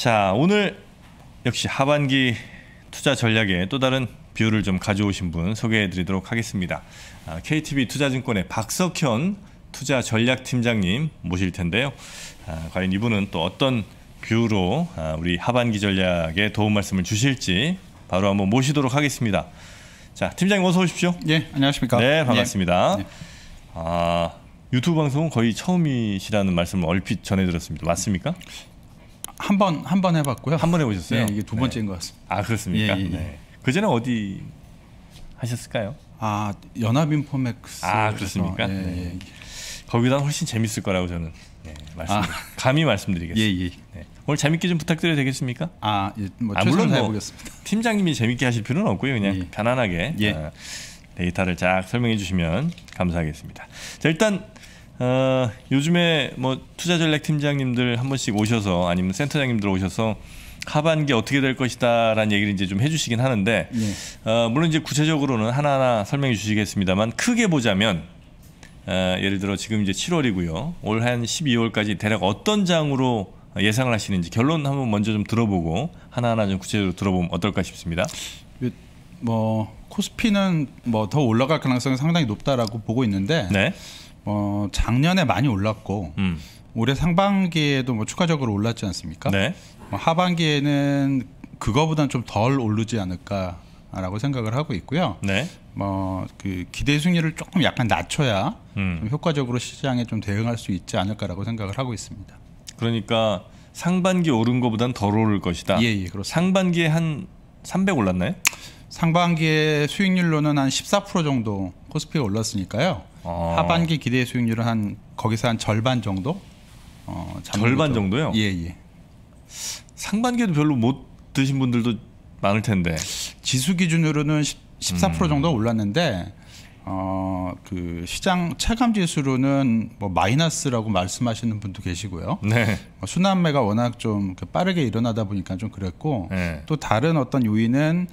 자 오늘 역시 하반기 투자 전략에 또 다른 뷰를 좀 가져오신 분 소개해드리도록 하겠습니다. KTB 아, 투자증권의 박석현 투자 전략팀장님 모실 텐데요. 아, 과연 이분은 또 어떤 뷰로 아, 우리 하반기 전략에 도움 말씀을 주실지 바로 한번 모시도록 하겠습니다. 자 팀장님 어서 오십시오. 예 안녕하십니까. 네 반갑습니다. 예. 아 유튜브 방송은 거의 처음이시라는 말씀을 얼핏 전해드렸습니다. 맞습니까? 한번한번 해봤고요. 한 번 해보셨어요? 예, 이게 두 네. 번째인 것 같습니다. 아 그렇습니까? 예, 예, 예. 네. 그 전에 어디 하셨을까요? 아 연합인포맥스. 아 그렇습니까? 예, 네. 예. 거기다 훨씬 재밌을 거라고 저는 네, 말씀 아. 감히 말씀드리겠습니다. 네. 오늘 재밌게 좀 부탁드려도 되겠습니까? 아, 뭐아 물론 뭐 해보겠습니다. 팀장님이 재밌게 하실 필요는 없고요. 그냥 편안하게 아, 어, 데이터를 쫙 설명해 주시면 감사하겠습니다. 자 일단 어, 요즘에 뭐 투자 전략 팀장님들 한 번씩 오셔서 아니면 센터장님들 오셔서 하반기 어떻게 될 것이다라는 얘기를 이제 좀 해주시긴 하는데 예. 어, 물론 이제 구체적으로는 하나하나 설명해 주시겠습니다만 크게 보자면 어, 예를 들어 지금 이제 7월이고요 올 한 12월까지 대략 어떤 장으로 예상을 하시는지 결론 한번 먼저 좀 들어보고 하나하나 좀 구체적으로 들어보면 어떨까 싶습니다. 그 뭐 코스피는 뭐 더 올라갈 가능성이 상당히 높다라고 보고 있는데. 네. 어, 작년에 많이 올랐고 음. 올해 상반기에도 뭐 추가적으로 올랐지 않습니까? 네. 뭐 하반기에는 그거보단 좀덜 오르지 않을까라고 생각을 하고 있고요. 네. 뭐그 기대 순위를 조금 약간 낮춰야 음. 좀 효과적으로 시장에 좀 대응할 수 있지 않을까라고 생각을 하고 있습니다. 그러니까 상반기 오른 거보단덜 오를 것이다. 예, 예, 그렇습 상반기에 한 300 올랐나요? 상반기에 수익률로는 한 14% 정도 코스피가 올랐으니까요. 어. 하반기 기대 수익률은 한 거기서 한 절반 정도? 어, 절반 정도요? 예, 예. 상반기에도 별로 못 드신 분들도 많을 텐데. 지수 기준으로는 14% 음. 정도 올랐는데 어, 그 시장 체감 지수로는 뭐 마이너스라고 말씀하시는 분도 계시고요. 네. 뭐 순환매가 워낙 좀 그 빠르게 일어나다 보니까 좀 그랬고 네. 또 다른 어떤 요인은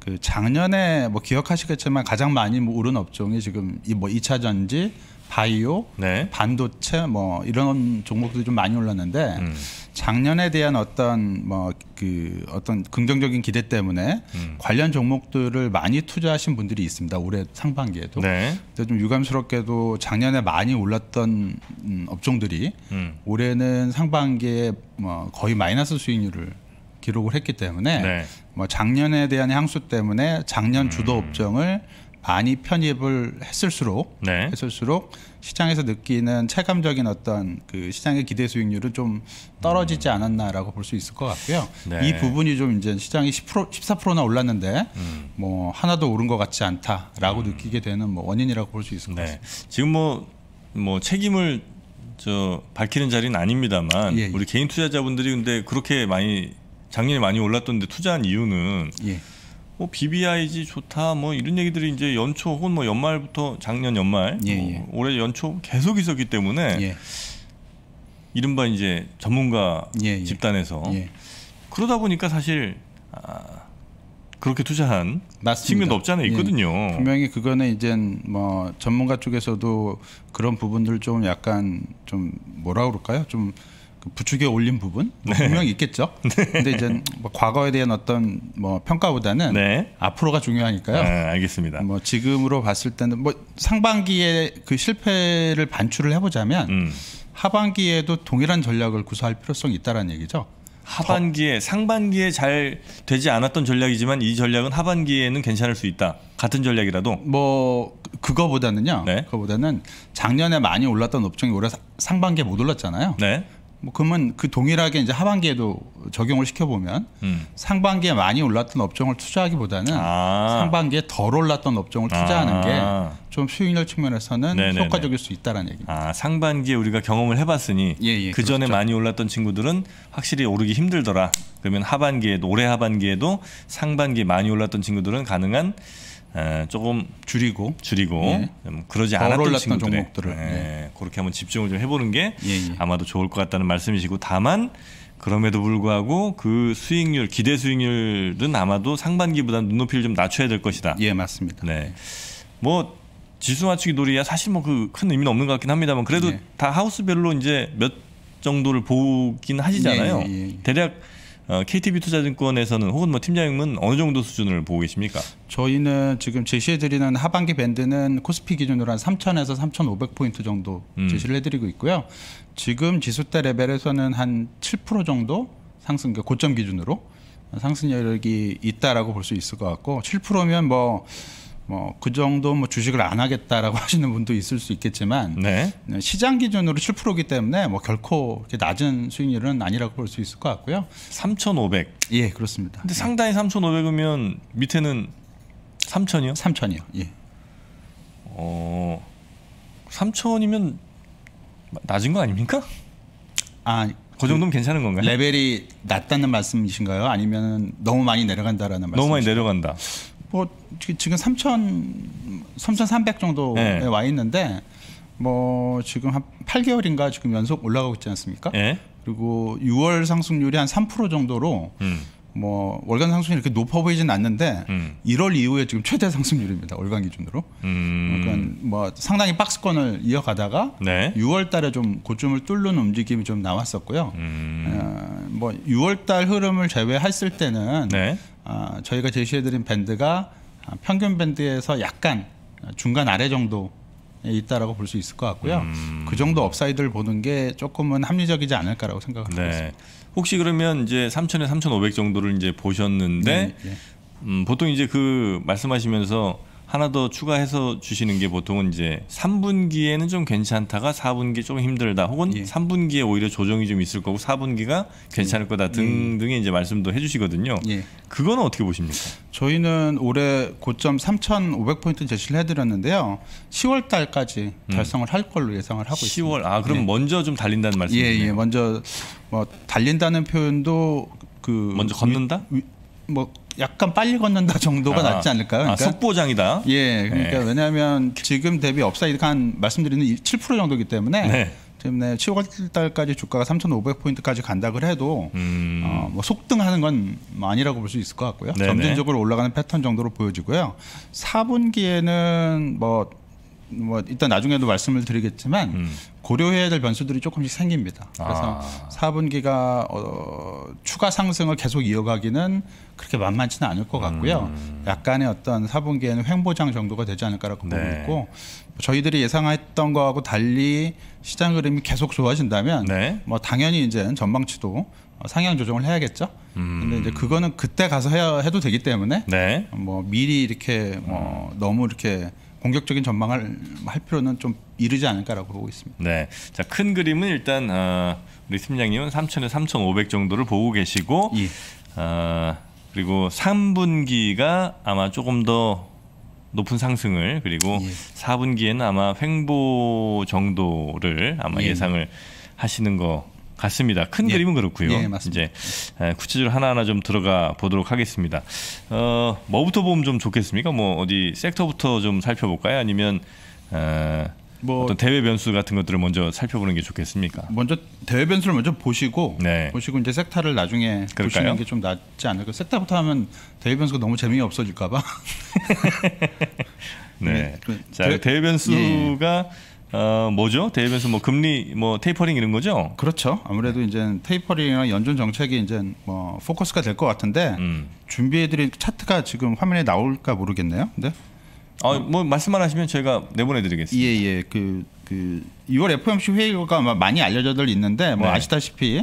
그 작년에 뭐 기억하시겠지만 가장 많이 뭐 오른 업종이 지금 이뭐 이차 전지, 바이오, 네. 반도체 뭐 이런 종목들이 좀 많이 올랐는데 음. 작년에 대한 어떤 뭐 그 어떤 긍정적인 기대 때문에 음. 관련 종목들을 많이 투자하신 분들이 있습니다. 올해 상반기에도. 네. 근데 좀 유감스럽게도 작년에 많이 올랐던 음, 업종들이 음. 올해는 상반기에 뭐 거의 마이너스 수익률을 기록을 했기 때문에 네. 뭐 작년에 대한 향수 때문에 작년 음. 주도 업종을 많이 편입을 했을수록 네. 했을수록 시장에서 느끼는 체감적인 어떤 그 시장의 기대 수익률은 좀 떨어지지 음. 않았나라고 볼 수 있을 것 같고요. 네. 이 부분이 좀 이제 시장이 10% 14%나 올랐는데 음. 뭐 하나도 오른 것 같지 않다라고 음. 느끼게 되는 뭐 원인이라고 볼 수 있을 네. 것 같습니다. 지금 뭐뭐 뭐 책임을 저 밝히는 자리는 아닙니다만 예, 예. 우리 개인 투자자분들이 근데 그렇게 많이 작년에 많이 올랐던데 투자한 이유는 예. 뭐 BBIG 좋다 뭐 이런 얘기들이 이제 연초 혹은 뭐 연말부터 작년 연말 예, 뭐 예. 뭐 올해 연초 계속 있었기 때문에 예. 이른바 이제 전문가 예, 예. 집단에서 그러다 보니까 사실 아, 그렇게 투자한 맞습니다. 측면도 없잖아요 있거든요. 예, 분명히 그거는 이제 뭐 전문가 쪽에서도 그런 부분들 좀 약간 좀 뭐라 그럴까요? 좀그 부축에 올린 부분 뭐 네. 분명 히 있겠죠. 네. 근데 이제 뭐 과거에 대한 어떤 뭐 평가보다는 네. 앞으로가 중요하니까요. 네, 알겠습니다. 뭐 지금으로 봤을 때는 뭐 상반기에 그 실패를 반출을 해보자면 음. 하반기에도 동일한 전략을 구사할 필요성이 있다라는 얘기죠. 하반기에 상반기에 잘 되지 않았던 전략이지만 이 전략은 하반기에는 괜찮을 수 있다. 같은 전략이라도 뭐 그거보다는요. 네. 그거보다는 작년에 많이 올랐던 업종이 올해 상반기에 못 올랐잖아요. 네. 뭐 그러면 그 동일하게 이제 하반기에도 적용을 시켜보면 음. 상반기에 많이 올랐던 업종을 투자하기보다는 아. 상반기에 덜 올랐던 업종을 투자하는 아. 게좀 수익률 측면에서는 네네네. 효과적일 수 있다라는 얘기입니다. 아, 상반기에 우리가 경험을 해봤으니 예, 예, 그 전에 그렇죠. 많이 올랐던 친구들은 확실히 오르기 힘들더라. 그러면 하반기에도 올해 하반기에도 상반기에 많이 올랐던 친구들은 가능한 에, 조금 줄이고 줄이고 예. 좀 음, 그러지 않았던 친구들의 종목들을 에, 예, 예. 그렇게 한번 집중을 좀 해보는 게 예예. 예. 아마도 좋을 것 같다는 말씀이시고 다만 그럼에도 불구하고 그 수익률 기대 수익률은 아마도 상반기보다 눈높이를 좀 낮춰야 될 것이다. 예 맞습니다. 네, 뭐 지수 맞추기 놀이야 사실 뭐 그 큰 의미는 없는 것 같긴 합니다만 그래도 예. 다 하우스별로 이제 몇 정도를 보긴 하시잖아요. 예, 대략 어, KT비투자증권에서는 혹은 뭐 팀장님은 어느 정도 수준을 보고 계십니까? 저희는 지금 제시해드리는 하반기 밴드는 코스피 기준으로 한 3,000에서 3,500포인트 정도 음. 제시를 해드리고 있고요. 지금 지수대 레벨에서는 한 7% 정도 상승, 그러니까 고점 기준으로 상승 여력이 있다라볼수 있을 것 같고 7%면 뭐 뭐그 정도 뭐 주식을 안 하겠다라고 하시는 분도 있을 수 있겠지만 네. 네 시장 기준으로 7%이기 때문에 뭐 결코 이렇게 낮은 수익률은 아니라고 볼 수 있을 것 같고요. 3,500. 예, 그렇습니다. 근데 예. 상단이 3,500이면 밑에는 3,000이요? 3,000이요. 예. 어. 3,000이면 낮은 거 아닙니까? 아, 그 정도면 괜찮은 건가요? 레벨이 낮다는 말씀이신가요? 아니면 너무 많이 내려간다라는 말씀? 너무 많이 내려간다. 뭐 지금 3천 3,300 정도에 네. 와 있는데 뭐 지금 한 8개월인가 지금 연속 올라가고 있지 않습니까? 네. 그리고 6월 상승률이 한 3% 정도로 음. 뭐 월간 상승률이 이렇게 높아 보이진 않는데 음. 1월 이후에 지금 최대 상승률입니다. 월간 기준으로. 음. 그러니까 뭐 상당히 박스권을 이어가다가 네. 6월 달에 좀 고점을 뚫는 움직임이 좀 나왔었고요. 음. 어, 뭐 6월 달 흐름을 제외했을 때는 네. 어, 저희가 제시해드린 밴드가 어, 평균 밴드에서 약간 중간 아래 정도 에 있다라고 볼 수 있을 것 같고요. 음... 그 정도 업사이드를 보는 게 조금은 합리적이지 않을까라고 생각을 네. 하고 있습니다. 혹시 그러면 이제 3천에3,500 정도를 이제 보셨는데 네, 네. 음, 보통 이제 그 말씀하시면서 하나 더 추가해서 주시는 게 보통은 이제 3분기에는 좀 괜찮다가 4분기 조금 힘들다 혹은 예. 3분기에 오히려 조정이 좀 있을 거고 4분기가 괜찮을 예. 거다 등등의 예. 이제 말씀도 해주시거든요. 예. 그거는 어떻게 보십니까? 저희는 올해 고점 3,500포인트 제시를 해드렸는데요. 10월 달까지 음. 달성을 음. 할 걸로 예상을 하고 10월, 있습니다. 10월 아 그럼 예. 먼저 좀 달린다는 말씀이네요. 예, 예. 먼저 뭐 달린다는 표현도 그 먼저 걷는다? 위, 위, 뭐 약간 빨리 걷는다 정도가 아, 낫지 않을까요? 아, 그러니까, 아, 속보장이다. 예, 그러니까 네. 왜냐하면 지금 대비 업사이드가 한 말씀드리는 7% 정도이기 때문에 네. 때문에 10월 달까지 주가가 3,500포인트까지 간다고 해도 음. 어, 뭐 속등하는 건 뭐 아니라고 볼 수 있을 것 같고요. 네네. 점진적으로 올라가는 패턴 정도로 보여지고요. 4분기에는 뭐, 뭐 일단 나중에도 말씀을 드리겠지만 음. 고려해야 될 변수들이 조금씩 생깁니다. 그래서 아. 4분기가 어, 추가 상승을 계속 이어가기는 그렇게 만만치는 않을 것 같고요. 음. 약간의 어떤 4분기에는 횡보장 정도가 되지 않을까라고 네. 보고 있고 저희들이 예상했던 거하고 달리 시장 흐름이 계속 좋아진다면 네. 뭐 당연히 이제 전망치도 상향 조정을 해야겠죠. 음. 근데 이제 음. 그거는 그때 가서 해야 해도 되기 때문에 네. 뭐 미리 이렇게 뭐 음. 너무 이렇게 공격적인 전망을 할 필요는 좀 이르지 않을까라고 보고 있습니다. 네, 자큰 그림은 일단 어, 우리 팀장님은 3천에 3,500 정도를 보고 계시고 예. 어, 그리고 3분기가 아마 조금 더 높은 상승을 그리고 예. 4분기에는 아마 횡보 정도를 아마 예. 상을 하시는 거 같습니다. 큰 예. 그림은 그렇고요. 예, 이제 구체적으로 하나하나 좀 들어가 보도록 하겠습니다. 어, 뭐부터 보면 좀 좋겠습니까? 뭐 어디 섹터부터 좀 살펴볼까요? 아니면 어, 뭐 어떤 대외 변수 같은 것들을 먼저 살펴보는 게 좋겠습니까? 먼저 대외 변수를 먼저 보시고 네. 보시고 이제 섹터를 나중에 그럴까요? 보시는 게 좀 낫지 않을까? 섹터부터 하면 대외 변수가 너무 재미 없어질까 봐. 네. 네. 그 자, 대외 변수가 예. 예. 어, 뭐죠? 대입에서 뭐 금리 뭐 테이퍼링 이런 거죠? 그렇죠. 아무래도 이제 테이퍼링이나 연준 정책이 이제 뭐 포커스가 될 것 같은데 음. 준비해드린 차트가 지금 화면에 나올까 모르겠네요. 근데 네? 어, 아, 뭐 말씀만 하시면 제가 내보내드리겠습니다. 예, 예. 그, 그6월 FOMC 회의가 많이 알려져들 있는데 뭐 네. 아시다시피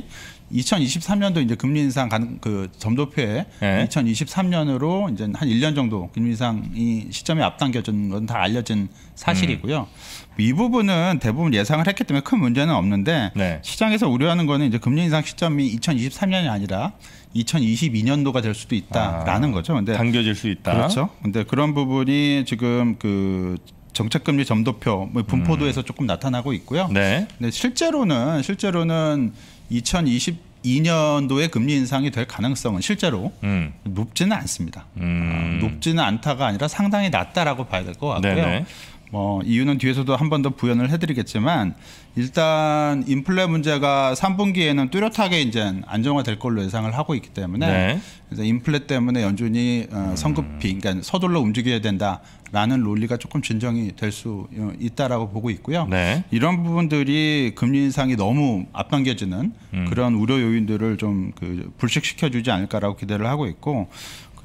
2023년도 이제 금리 인상 가능 그 점도표에 네. 예. 2023년으로 이제 한 1년 정도 금리 인상이 시점에 앞당겨진 건 다 알려진 사실이고요. 음. 이 부분은 대부분 예상을 했기 때문에 큰 문제는 없는데 네. 시장에서 우려하는 거는 이제 금리 인상 시점이 2023년이 아니라 2022년도가 될 수도 있다라는 아, 거죠. 근데 당겨질 수 있다. 그렇죠. 근데 그런 부분이 지금 그 정책금리 점도표 뭐 분포도에서 음. 조금 나타나고 있고요. 네. 근데 실제로는 실제로는 2022년도에 금리 인상이 될 가능성은 실제로 음. 높지는 않습니다. 음. 아, 높지는 않다가 아니라 상당히 낮다라고 봐야 될 것 같고요. 네네. 뭐 이유는 뒤에서도 한 번 더 부연을 해드리겠지만 일단 인플레 문제가 3분기에는 뚜렷하게 이제 안정화될 걸로 예상을 하고 있기 때문에 네. 그래서 인플레 때문에 연준이 어, 성급히 그러니까 서둘러 움직여야 된다라는 논리가 조금 진정이 될수 어, 있다라고 보고 있고요. 네. 이런 부분들이 금리 인상이 너무 앞당겨지는 음. 그런 우려 요인들을 좀그 불식시켜 주지 않을까라고 기대를 하고 있고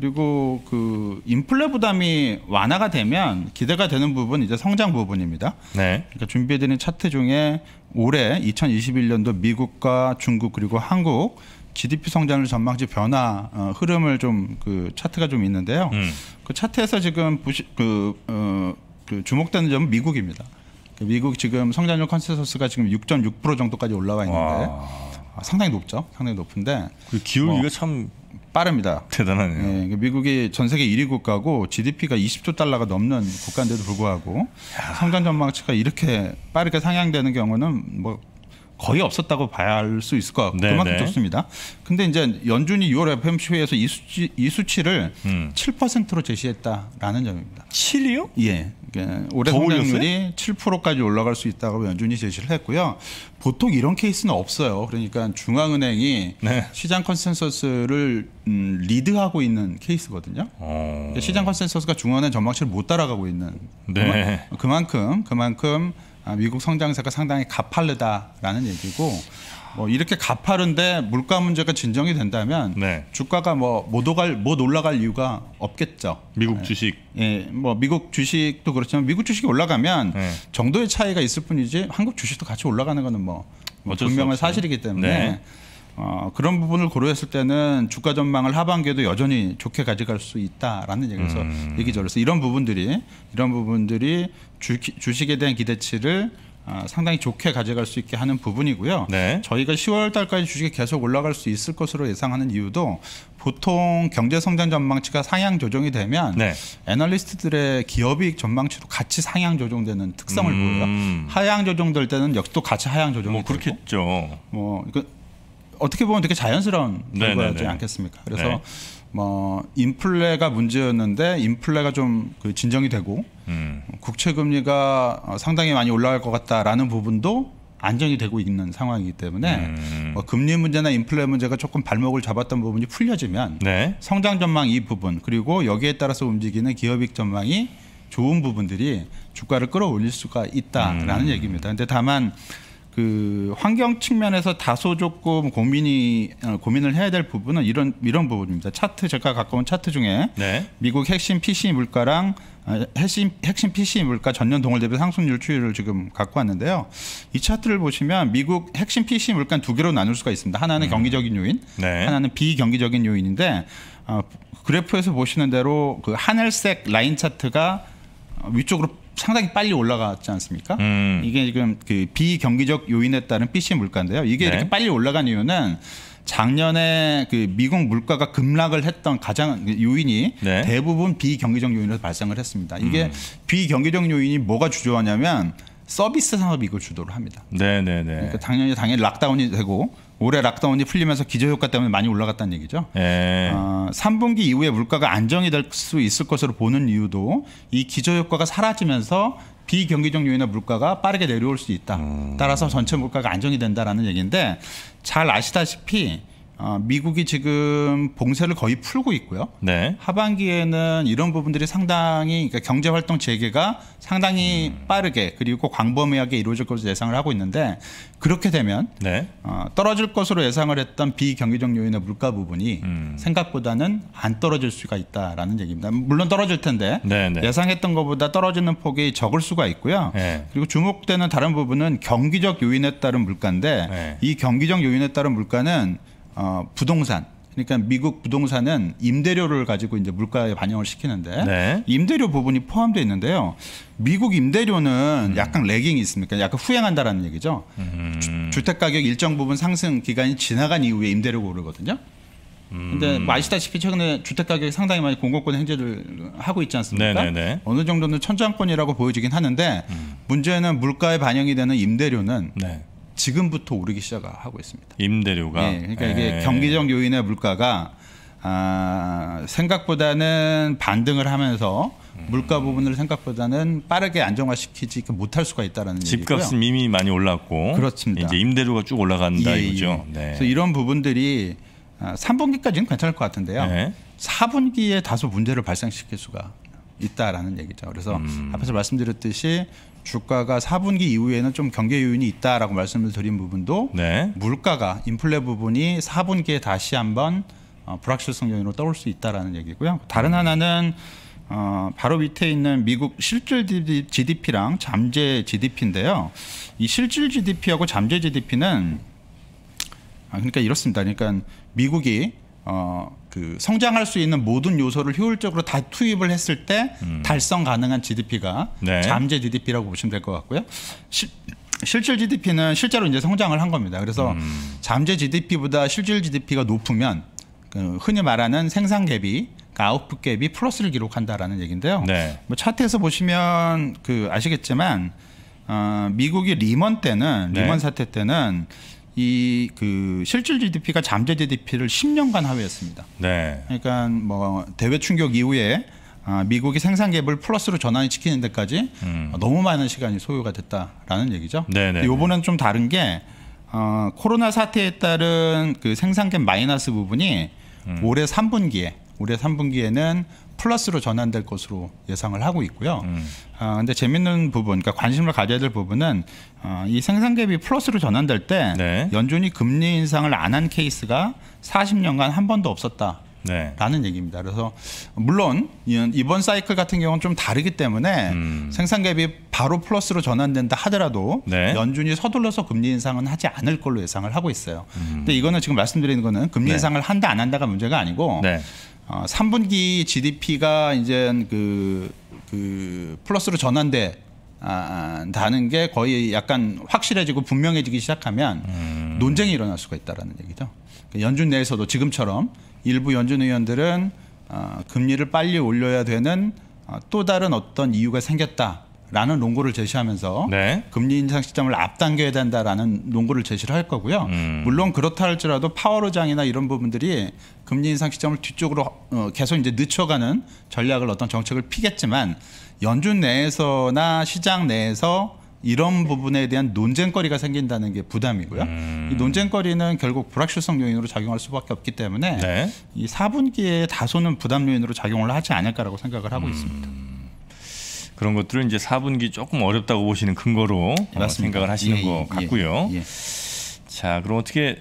그리고 그 인플레 부담이 완화가 되면 기대가 되는 부분 이제 성장 부분입니다. 네. 그러니까 준비해드린 차트 중에 올해 2021년도 미국과 중국 그리고 한국 GDP 성장률 전망치 변화 어, 흐름을 좀 그 차트가 좀 있는데요. 음. 그 차트에서 지금 부시, 그, 어, 그 주목되는 점은 미국입니다. 그 미국 지금 성장률 컨센서스가 지금 6.6% 정도까지 올라와 있는데 와. 아, 상당히 높죠. 상당히 높은데 그 기울기가 뭐, 참 빠릅니다. 대단하네요. 예, 미국이 전 세계 1위 국가고 GDP가 20조 달러가 넘는 국가인데도 불구하고 성장 전망치가 이렇게 빠르게 상향되는 경우는 뭐 거의 없었다고 봐야 할 수 있을 것 같고 네 그만큼 네. 좋습니다 근데 이제 연준이 6월 FMC회에서 이, 수치, 이 수치를 음. 7%로 제시했다라는 점입니다. 7이요? 예. 그 올해 성장률이 7%까지 올라갈 수 있다고 연준이 제시를 했고요. 보통 이런 케이스는 없어요. 그러니까 중앙은행이 네. 시장 컨센서스를 음, 리드하고 있는 케이스거든요. 어... 시장 컨센서스가 중앙은행 전망치를 못 따라가고 있는 네. 그만큼 그만큼 아, 미국 성장세가 상당히 가파르다라는 얘기고 뭐 이렇게 가파른데 물가 문제가 진정이 된다면 네. 주가가 뭐못 오갈 못 올라갈 이유가 없겠죠. 미국 네. 주식. 예, 뭐 미국 주식도 그렇지만 미국 주식이 올라가면 네. 정도의 차이가 있을 뿐이지 한국 주식도 같이 올라가는 거는 뭐, 뭐 분명한 사실이기 때문에 네. 어, 그런 부분을 고려했을 때는 주가 전망을 하반기에도 여전히 좋게 가져갈 수 있다라는 얘기에서 음. 얘기죠. 그래서 이런 부분들이 이런 부분들이 주, 주식에 대한 기대치를 어, 상당히 좋게 가져갈 수 있게 하는 부분이고요. 네. 저희가 10월 달까지 주식이 계속 올라갈 수 있을 것으로 예상하는 이유도 보통 경제 성장 전망치가 상향 조정이 되면 네. 애널리스트들의 기업 이익 전망치도 같이 상향 조정되는 특성을 음. 보여요. 하향 조정될 때는 역시 또 같이 하향 조정이 뭐 되고. 그렇겠죠. 뭐 그, 어떻게 보면 되게 자연스러운 네, 결과지 네, 네. 않겠습니까? 그래서 네. 뭐 인플레가 문제였는데 인플레가 좀그 진정이 되고 음. 국채 금리가 상당히 많이 올라갈 것 같다라는 부분도 안정이 되고 있는 상황이기 때문에 음. 뭐 금리 문제나 인플레 문제가 조금 발목을 잡았던 부분이 풀려지면 네. 성장 전망 이 부분 그리고 여기에 따라서 움직이는 기업익 전망이 좋은 부분들이 주가를 끌어올릴 수가 있다라는 음. 얘기입니다. 근데 다만 그 환경 측면에서 다소 조금 고민이 어, 고민을 해야 될 부분은 이런 이런 부분입니다. 차트 제가 가까운 차트 중에 네. 미국 핵심 PC 물가랑 아, 핵심 핵심 PC 물가 전년 동월 대비 상승률 추이를 지금 갖고 왔는데요. 이 차트를 보시면 미국 핵심 PC 물가는 두 개로 나눌 수가 있습니다. 하나는 음. 경기적인 요인, 네. 하나는 비경기적인 요인인데 어, 그래프에서 보시는 대로 그 하늘색 라인 차트가 위쪽으로 상당히 빨리 올라갔지 않습니까? 음. 이게 지금 그 비경기적 요인에 따른 PC 물가인데요. 이게 네. 이렇게 빨리 올라간 이유는 작년에 그 미국 물가가 급락을 했던 가장 그 요인이 네. 대부분 비경기적 요인으로 발생을 했습니다. 이게 음. 비경기적 요인이 뭐가 주조하냐면 서비스 산업이 이걸 주도를 합니다. 네네네. 네, 네. 그러니까 당연히 당연히 락다운이 되고 올해 락다운이 풀리면서 기저효과 때문에 많이 올라갔다는 얘기죠. 예. 어, 아, 3분기 이후에 물가가 안정이 될 수 있을 것으로 보는 이유도 이 기저효과가 사라지면서 비경기적 요인의 물가가 빠르게 내려올 수 있다. 음. 따라서 전체 물가가 안정이 된다라는 얘기인데 잘 아시다시피 어, 미국이 지금 봉쇄를 거의 풀고 있고요. 네. 하반기에는 이런 부분들이 상당히 그러니까 경제 활동 재개가 상당히 음. 빠르게 그리고 광범위하게 이루어질 것으로 예상을 하고 있는데 그렇게 되면 네. 어, 떨어질 것으로 예상을 했던 비경기적 요인의 물가 부분이 음. 생각보다는 안 떨어질 수가 있다라는 얘기입니다. 물론 떨어질 텐데 네네. 네. 예상했던 것보다 떨어지는 폭이 적을 수가 있고요. 네. 그리고 주목되는 다른 부분은 경기적 요인에 따른 물가인데 네. 이 경기적 요인에 따른 물가는 어, 부동산 그러니까 미국 부동산은 임대료를 가지고 이제 물가에 반영을 시키는데 네. 임대료 부분이 포함되어 있는데요. 미국 임대료는 음. 약간 레깅이 있습니까? 약간 후행한다라는 얘기죠. 음. 주, 택 가격 일정 부분 상승 기간이 지나간 이후에 임대료가 오르거든요. 근데 음. 뭐 아시다시피 최근에 주택 가격이 상당히 많이 공급권 행제를 하고 있지 않습니까? 네네네. 네, 네. 어느 정도는 천장권이라고 보여지긴 하는데 음. 문제는 물가에 반영이 되는 임대료는 네. 지금부터 오르기 시작하고 있습니다. 임대료가 네, 예, 그러니까 에이. 게 예. 경기적 요인의 물가가 아, 생각보다는 반등을 하면서 음. 물가 부분을 생각보다는 빠르게 안정화시키지 못할 수가 있다라는 얘기고요. 이미 많이 올랐고 그렇습니다. 이제 임대료가 쭉 올라간다 예, 이거죠. 예. 네. 그래서 이런 부분들이 3분기까지는 아, 괜찮을 것 같은데요. 네. 4분기에 다소 문제를 발생시킬 수가 있다라는 얘기죠. 그래서 음. 앞에서 말씀드렸듯이 주가가 4분기 이후에는 좀 경계 요인이 있다라고 말씀을 드린 부분도 네. 물가가 인플레 부분이 4분기에 다시 한번 어, 불확실성 요인으로 떠올 수 있다라는 얘기고요. 다른 음. 하나는 어, 바로 밑에 있는 미국 실질 GDP랑 잠재 GDP인데요. 이 실질 GDP하고 잠재 GDP는 아, 그러니까 이렇습니다. 그러니까 미국이 어, 그 성장할 수 있는 모든 요소를 효율적으로 다 투입을 했을 때 음. 달성 가능한 GDP가 네. 잠재 GDP라고 보시면 될 것 같고요. 시, 실질 GDP는 실제로 이제 성장을 한 겁니다. 그래서 음. 잠재 GDP보다 실질 GDP가 높으면 그 흔히 말하는 생산 갭이 그 아웃풋 갭이 플러스를 기록한다라는 얘기인데요. 네. 뭐 차트에서 보시면 그 아시겠지만 어, 미국이 리먼 때는 네. 리먼 사태 때는 이그 실질 GDP가 잠재 GDP를 10년간 하회했습니다. 네. 그러니까 뭐 대외 충격 이후에 아, 미국이 생산 갭을 플러스로 전환이 시키는 데까지 음. 너무 많은 시간이 소요가 됐다라는 얘기죠. 네네. 네, 요번엔 네. 좀 다른 게 어, 코로나 사태에 따른 그 생산 갭 마이너스 부분이 음. 올해 3분기에 올해 3분기에는 플러스로 전환될 것으로 예상을 하고 있고요. 음. 아, 근데 재밌는 부분, 그러니까 관심을 가져야 될 부분은 아, 이 생산갭이 플러스로 전환될 때 네. 연준이 금리 인상을 안 한 케이스가 40년간 한 번도 없었다. 네. 라는 얘기입니다. 그래서 물론 이번 사이클 같은 경우는 좀 다르기 때문에 음. 생산갭이 바로 플러스로 전환된다 하더라도 네. 연준이 서둘러서 금리 인상은 하지 않을 걸로 예상을 하고 있어요. 음. 근데 이거는 지금 말씀드리는 거는 금리 네. 인상을 한다 안 한다가 문제가 아니고 네. 어, 3분기 GDP가 이제 그, 그 플러스로 전환돼 아, 아, 다는 게 거의 약간 확실해지고 분명해지기 시작하면 음. 논쟁이 일어날 수가 있다라는 얘기죠. 그 연준 내에서도 지금처럼 일부 연준 의원들은 어, 금리를 빨리 올려야 되는 어, 또 다른 어떤 이유가 생겼다. 라는 논거를 제시하면서 네. 금리 인상 시점을 앞당겨야 된다라는 논거를 제시를 할 거고요. 음. 물론 그렇다 할지라도 파워로장이나 이런 부분들이 금리 인상 시점을 뒤쪽으로 어, 계속 이제 늦춰가는 전략을 어떤 정책을 피겠지만 연준 내에서나 시장 내에서 이런 부분에 대한 논쟁거리가 생긴다는 게 부담이고요. 음. 이 논쟁거리는 결국 불확실성 요인으로 작용할 수밖에 없기 때문에 네. 이 4분기에 다소는 부담 요인으로 작용을 하지 않을까라고 생각을 하고 음. 있습니다. 그런 것들을 이제 4분기 조금 어렵다고 보시는 근거로 어, 예, 생각을 하시는 예, 것 예, 같고요. 예, 예. 자, 그럼 어떻게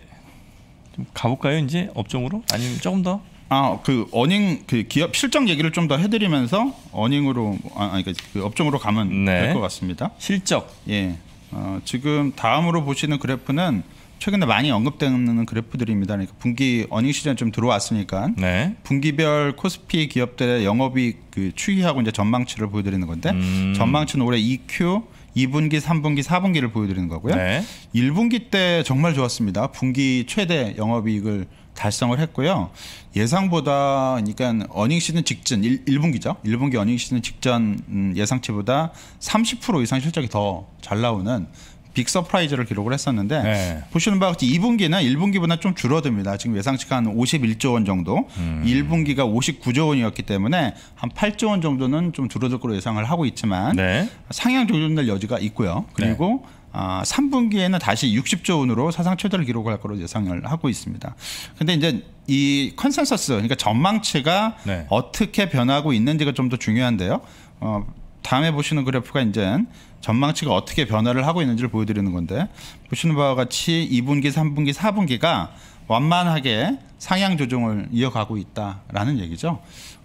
좀 가볼까요? 이제 업종으로 아니면 조금 더? 아, 그 어닝 그 기업 실적 얘기를 좀 더 해드리면서 어닝으로 아, 아니 그, 그 업종으로 가면 네. 될것 같습니다. 실적. 예. 어, 지금 다음으로 보시는 그래프는 최근에 많이 언급되는 그래프들입니다. 그러니까 분기 어닝 시즌 좀 들어왔으니까 네. 분기별 코스피 기업들의 영업이익 그 추이하고 이제 전망치를 보여드리는 건데 음. 전망치는 올해 2Q 2분기, 3분기, 4분기를 보여드리는 거고요. 네. 1분기 때 정말 좋았습니다. 분기 최대 영업이익을 달성을 했고요. 예상보다 그러니까 어닝 시즌 직전 1, 1분기죠. 1분기 어닝 시즌 직전 음, 예상치보다 30% 이상 실적이 더 잘 나오는 빅 서프라이즈를 기록을 했었는데 네. 보시는 바와 같이 2분기는 1분기보다 좀 줄어듭니다. 지금 예상치가 한 51조 원 정도, 음. 1분기가 59조 원이었기 때문에 한 8조 원 정도는 좀 줄어들 거로 예상을 하고 있지만 네. 상향 조정될 여지가 있고요. 그리고 네. 아, 3분기에는 다시 60조 원으로 사상 최대를 기록할 것으로 예상을 하고 있습니다. 근데 이제 이 컨센서스 그러니까 전망치가 네. 어떻게 변하고 있는지가 좀 더 중요한데요. 어, 다음에 보시는 그래프가 이제 전망치가 어떻게 변화를 하고 있는지를 보여드리는 건데 보시는 바와 같이 2분기, 3분기, 4분기가 완만하게 상향 조정을 이어가고 있다라는 얘기죠.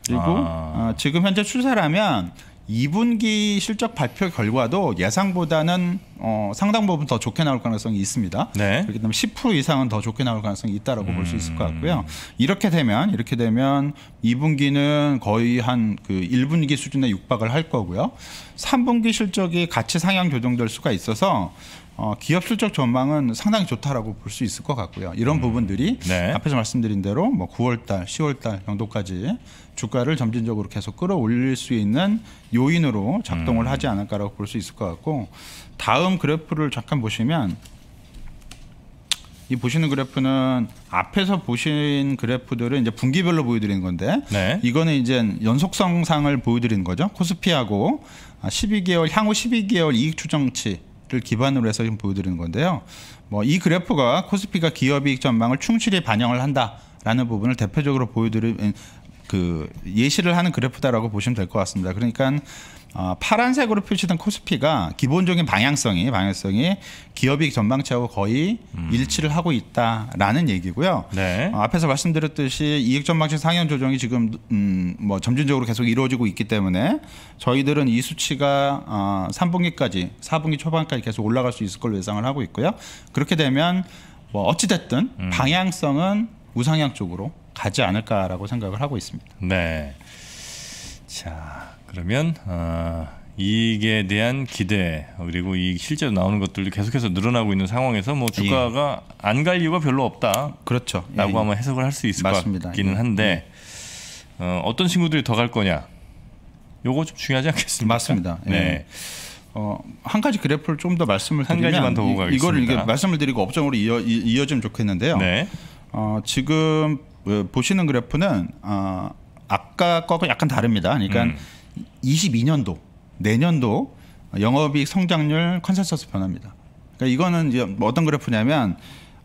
그리고 아. 어, 지금 현재 출사라면 2분기 실적 발표 결과도 예상보다는 어, 상당 부분 더 좋게 나올 가능성이 있습니다. 네. 그렇기 때문에 10% 이상은 더 좋게 나올 가능성이 있다라고 음. 볼수 있을 것 음. 같고요. 이렇게 되면 이렇게 되면 2분기는 거의 한 그 1분기 수준에 육박을 할 거고요. 3분기 실적이 같이 상향 조정될 수가 있어서 어, 기업 실적 전망은 상당히 좋다라고 볼 수 있을 것 같고요. 이런 음. 부분들이 네. 앞에서 말씀드린 대로 뭐 9월달, 10월달 정도까지 주가를 점진적으로 계속 끌어올릴 수 있는 요인으로 작동을 음. 하지 않을까라고 볼 수 있을 것 같고 다음 그래프를 잠깐 보시면 이 보시는 그래프는 앞에서 보신 그래프들은 이제 분기별로 보여드리는 건데 네. 이거는 이제 연속성상을 보여드리는 거죠. 코스피하고 12개월 아, 향후 12개월 이익 추정치 를 기반으로 해서 지금 보여드리는 건데요. 뭐 이 그래프가 코스피가 기업이익 전망을 충실히 반영을 한다라는 부분을 대표적으로 보여드리는 그 예시를 하는 그래프다라고 보시면 될 것 같습니다. 그러니까 어, 파란색으로 표시된 코스피가 기본적인 방향성이 방향성이 기업이 전망치하고 거의 음. 일치를 하고 있다라는 얘기고요. 네. 어, 앞에서 말씀드렸듯이 이익 전망치 상향 조정이 지금 음, 뭐 점진적으로 계속 이루어지고 있기 때문에 저희들은 이 수치가 어, 3분기까지 4분기 초반까지 계속 올라갈 수 있을 걸로 예상을 하고 있고요. 그렇게 되면 뭐 어찌 됐든 음. 방향성은 우상향 쪽으로 가지 않을까라고 생각을 하고 있습니다. 네. 자, 그러면 어, 이익에 대한 기대 그리고 이 실제로 나오는 것들도 계속해서 늘어나고 있는 상황에서 뭐 예. 주가가 예. 안갈 이유가 별로 없다. 그렇죠. 라고 예, 예. 아마 해석을 할 수 있을 맞습니다. 것 같기는 예. 한데 예. 어, 어떤 친구들이 더 갈 거냐. 요거 좀 중요하지 않겠습니까? 맞습니다. 네. 어, 한 가지 그래프를 좀 더 말씀을 드리면 가지만 더 보고 가겠습니다. 이거를 말씀을 드리고 업종으로 이어, 이어 지면 좋겠는데요. 네. 어, 지금 어, 보시는 그래프는 어, 아까 거하고 약간 다릅니다. 그러니까 음. 22년도 내년도 영업이익 성장률 컨센서스 변화입니다. 그러니까 이거는 이제 뭐 어떤 그래프냐면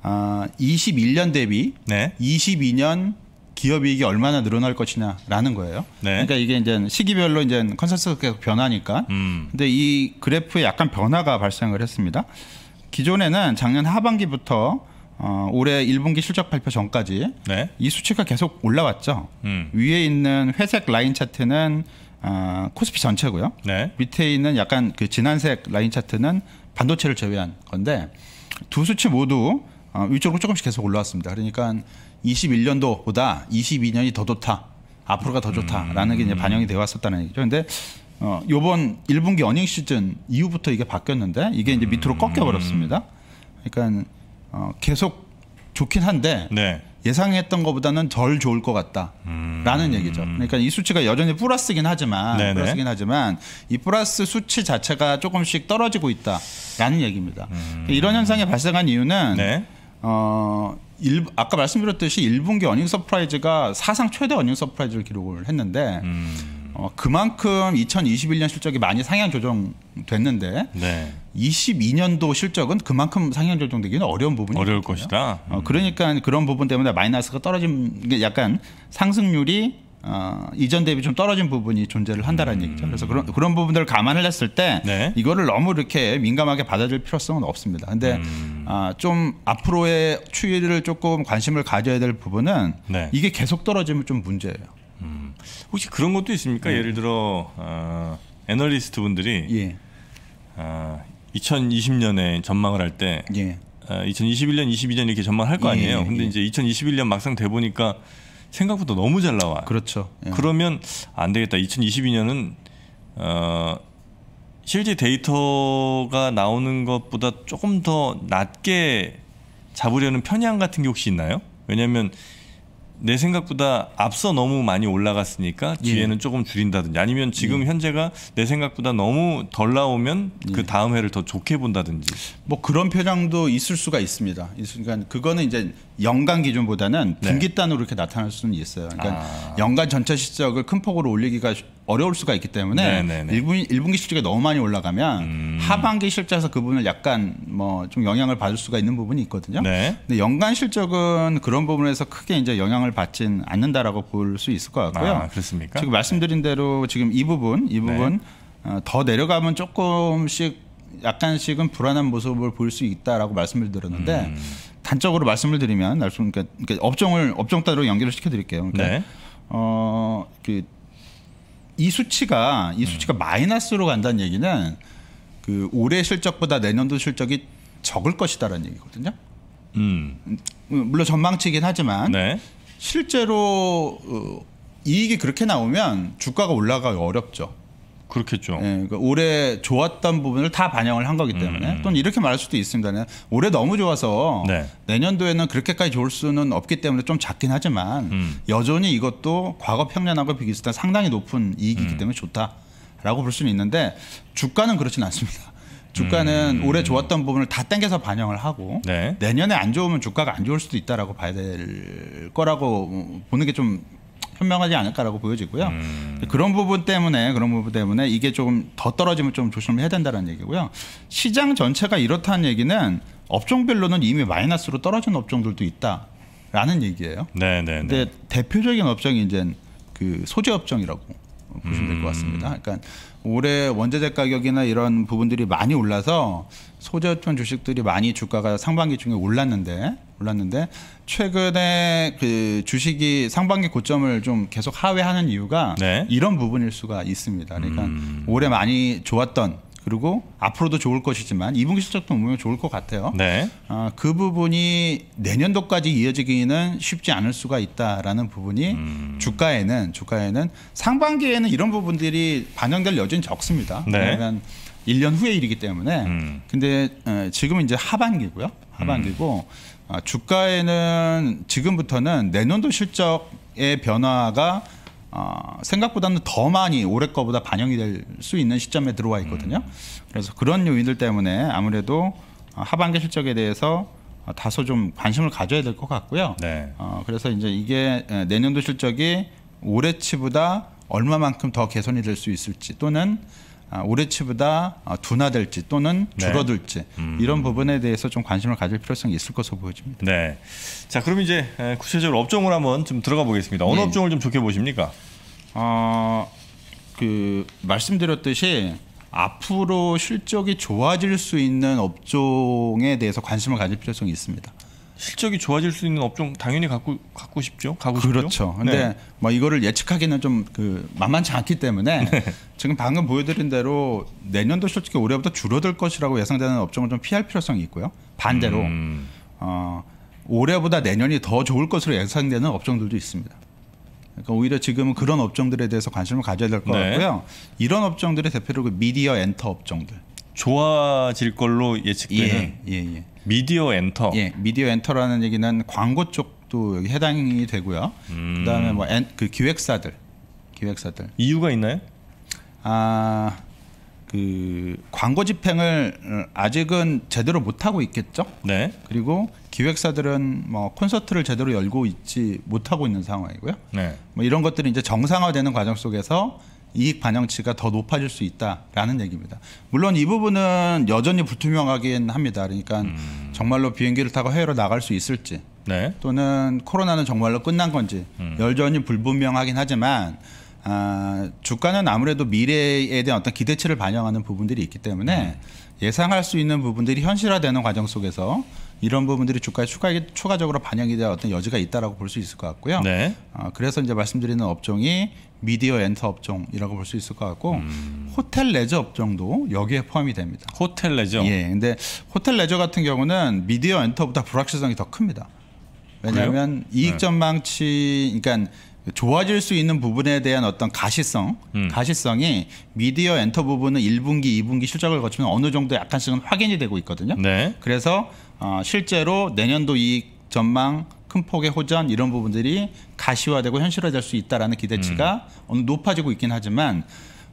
아, 21년 대비 네. 22년 기업이익이 얼마나 늘어날 것이냐라는 거예요. 네. 그러니까 이게 이제 시기별로 이제 컨센서스가 계속 변하니까. 음. 근데 이 그래프에 약간 변화가 발생을 했습니다. 기존에는 작년 하반기부터 어, 올해 1분기 실적 발표 전까지 네. 이 수치가 계속 올라왔죠. 음. 위에 있는 회색 라인 차트는 어, 코스피 전체고요. 네. 밑에 있는 약간 그 진한색 라인 차트는 반도체를 제외한 건데 두 수치 모두 어, 위쪽으로 조금씩 계속 올라왔습니다. 그러니까 21년도보다 22년이 더 좋다. 앞으로가 더 좋다라는 게 이제 음. 반영이 되어 왔었다는 얘기죠. 근데 어, 요번 1분기 어닝 시즌 이후부터 이게 바뀌었는데 이게 이제 밑으로 음. 꺾여 버렸습니다. 그러니까 어, 계속 좋긴 한데 네. 예상했던 것보다는 덜 좋을 것 같다라는 음. 얘기죠. 그러니까 이 수치가 여전히 플러스긴 하지만 네네. 플러스긴 하지만 이 플러스 수치 자체가 조금씩 떨어지고 있다라는 얘기입니다. 음. 그러니까 이런 현상이 발생한 이유는 네. 어, 일, 아까 말씀드렸듯이 1분기 어닝 서프라이즈가 사상 최대 어닝 서프라이즈를 기록을 했는데 음. 어, 그만큼 2021년 실적이 많이 상향 조정됐는데 네. 22년도 실적은 그만큼 상향 조정되기는 어려운 부분이 어려울 거든요 것이다. 어, 음. 어, 그러니까 그런 부분 때문에 마이너스가 떨어진 게 약간 상승률이 어, 이전 대비 좀 떨어진 부분이 존재를 한다라는 음. 얘기죠. 그래서 그런 그런 부분들을 감안을 했을 때 네. 이거를 너무 이렇게 민감하게 받아들일 필요성은 없습니다. 근데 음. 아, 좀 앞으로의 추이를 조금 관심을 가져야 될 부분은 네. 이게 계속 떨어지면 좀 문제예요. 혹시 그런 것도 있습니까? 네. 예를 들어 어, 애널리스트 분들이 예. 어, 아, 2020년에 전망을 할때 예. 어, 2021년, 22년 이렇게 전망할 거 예, 아니에요. 예, 근데 이제 2021년 막상 돼 보니까 생각보다 너무 잘 나와. 그렇죠. 예. 그러면 안 되겠다. 2022년은 어, 실제 데이터가 나오는 것보다 조금 더 낮게 잡으려는 편향 같은 게 혹시 있나요? 왜냐하면 내 생각보다 앞서 너무 많이 올라갔으니까 예. 뒤에는 예. 조금 줄인다든지 아니면 지금 예. 현재가 내 생각보다 너무 덜 나오면 그 예. 그 다음 회를 더 좋게 본다든지 뭐 그런 표정도 있을 수가 있습니다. 그러니까 그거는 이제 연간 기준보다는 네. 분기 단으로 이렇게 나타날 수는 있어요. 그러니까 아. 연간 전체 실적을 큰 폭으로 올리기가 어려울 수가 있기 때문에 네 1분, 1분기 실적이 너무 많이 올라가면 음. 하반기 실적에서 그 부분을 약간 뭐 좀 영향을 받을 수가 있는 부분이 있거든요. 네. 근데 연간 실적은 그런 부분에서 크게 이제 영향을 받진 않는다라고 볼 수 있을 것 같고요. 아, 그렇습니까? 지금 말씀드린 네. 대로 지금 이 부분, 이 부분 네. 어, 더 내려가면 조금씩 약간씩은 불안한 모습을 보일 수 있다라고 말씀을 드렸는데 음. 단적으로 말씀을 드리면 날숨 그러니까, 그러니까 업종을 업종 따로 연결을 시켜드릴게요. 그러니까 네. 어그 이 수치가 이 수치가 마이너스로 간다는 얘기는 그 올해 실적보다 내년도 실적이 적을 것이다라는 얘기거든요. 음. 물론 전망치긴 하지만 네. 실제로 어, 이익이 그렇게 나오면 주가가 올라가기 어렵죠. 그렇겠죠. 예, 그러니까 올해 좋았던 부분을 다 반영을 한 거기 때문에 음. 또는 이렇게 말할 수도 있습니다. 올해 너무 좋아서 네. 내년도에는 그렇게까지 좋을 수는 없기 때문에 좀 작긴 하지만 음. 여전히 이것도 과거 평년하고 비교했을 때 상당히 높은 이익이기 음. 때문에 좋다라고 볼 수는 있는데 주가는 그렇진 않습니다. 주가는 음. 올해 좋았던 부분을 다 땡겨서 반영을 하고 네. 내년에 안 좋으면 주가가 안 좋을 수도 있다라고 봐야 될 거라고 보는 게좀 현명하지 않을까라고 보여지고요. 음. 그런 부분 때문에 그런 부분 때문에 이게 조금 더 떨어지면 좀 조심해야 된다는 얘기고요. 시장 전체가 이렇다는 얘기는 업종별로는 이미 마이너스로 떨어진 업종들도 있다라는 얘기예요. 네, 네. 네. 근데 대표적인 업종이 이제 그 소재 업종이라고 보시면 될 것 같습니다. 음. 그러니까 올해 원자재 가격이나 이런 부분들이 많이 올라서 소재였던 주식들이 많이 주가가 상반기 중에 올랐는데 올랐는데 최근에 그 주식이 상반기 고점을 좀 계속 하회하는 이유가 네. 이런 부분일 수가 있습니다. 그러니까 음. 올해 많이 좋았던 그리고 앞으로도 좋을 것이지만 2분기 실적도 보면 좋을 것 같아요. 네. 아, 그 부분이 내년도까지 이어지기는 쉽지 않을 수가 있다라는 부분이 음. 주가에는 주가에는 상반기에는 이런 부분들이 반영될 여지는 적습니다. 네. 왜냐하면 1년 후의 일이기 때문에 음. 근데 지금은 이제 하반기고요. 하반기고 음. 아, 주가에는 지금부터는 내년도 실적의 변화가 어, 생각보다는 더 많이 올해 거보다 반영이 될 수 있는 시점에 들어와 있거든요. 음. 그래서 그런 요인들 때문에 아무래도 어, 하반기 실적에 대해서 어, 다소 좀 관심을 가져야 될 것 같고요. 네. 어, 그래서 이제 이게 내년도 실적이 올해치보다 얼마만큼 더 개선이 될 수 있을지 또는 아, 올해치보다 아, 둔화될지 또는 네. 줄어들지 네. 음. 이런 부분에 대해서 좀 관심을 가질 필요성이 있을 것으로 보여집니다. 네. 자, 그럼 이제 구체적으로 업종을 한번 좀 들어가 보겠습니다. 어느 네. 업종을 좀 좋게 보십니까? 어, 그 말씀드렸듯이 앞으로 실적이 좋아질 수 있는 업종에 대해서 관심을 가질 필요성이 있습니다. 실적이 좋아질 수 있는 업종 당연히 갖고 갖고 싶죠. 가고 싶죠. 그렇죠. 근데 네. 뭐 이거를 예측하기는 좀 그 만만치 않기 때문에 네. 지금 방금 보여드린 대로 내년도 솔직히 올해보다 줄어들 것이라고 예상되는 업종은 좀 피할 필요성이 있고요. 반대로 음. 어, 올해보다 내년이 더 좋을 것으로 예상되는 업종들도 있습니다. 그러니까 오히려 지금은 그런 업종들에 대해서 관심을 가져야 될것 네. 같고요. 이런 업종들의 대표로 그 미디어 엔터 업종들. 좋아질 걸로 예측되는. 예, 예, 예. 미디어 엔터. 예, 미디어 엔터라는 얘기는 광고 쪽도 여기 해당이 되고요. 음. 그다음에 뭐 엔, 그 기획사들, 기획사들. 이유가 있나요? 아, 그 광고 집행을 어, 아직은 제대로 못 하고 있겠죠. 네. 그리고 기획사들은 뭐 콘서트를 제대로 열고 있지 못하고 있는 상황이고요. 네. 뭐 이런 것들이 이제 정상화되는 과정 속에서 이익 반영치가 더 높아질 수 있다라는 얘기입니다. 물론 이 부분은 여전히 불투명하긴 합니다. 그러니까 음. 정말로 비행기를 타고 해외로 나갈 수 있을지 네. 또는 코로나는 정말로 끝난 건지 음. 여전히 불분명하긴 하지만 아, 주가는 아무래도 미래에 대한 어떤 기대치를 반영하는 부분들이 있기 때문에 음. 예상할 수 있는 부분들이 현실화되는 과정 속에서 이런 부분들이 주가에 추가, 추가적으로 반영이 되 어떤 어 여지가 있다라고 볼 수 있을 것 같고요. 네. 어, 그래서 이제 말씀드리는 업종이 미디어 엔터 업종이라고 볼 수 있을 것 같고 음. 호텔 레저 업종도 여기에 포함이 됩니다. 호텔 레저. 예. 근데 호텔 레저 같은 경우는 미디어 엔터보다 불확실성이 더 큽니다. 왜냐하면 그래요? 이익 네. 전망치, 그러니까 좋아질 수 있는 부분에 대한 어떤 가시성, 음. 가시성이 미디어 엔터 부분은 1분기, 2분기 실적을 거치면 어느 정도 약간씩은 확인이 되고 있거든요. 네. 그래서 어, 실제로 내년도 이익 전망 큰 폭의 호전 이런 부분들이 가시화되고 현실화될 수 있다라는 기대치가 음. 어느 높아지고 있긴 하지만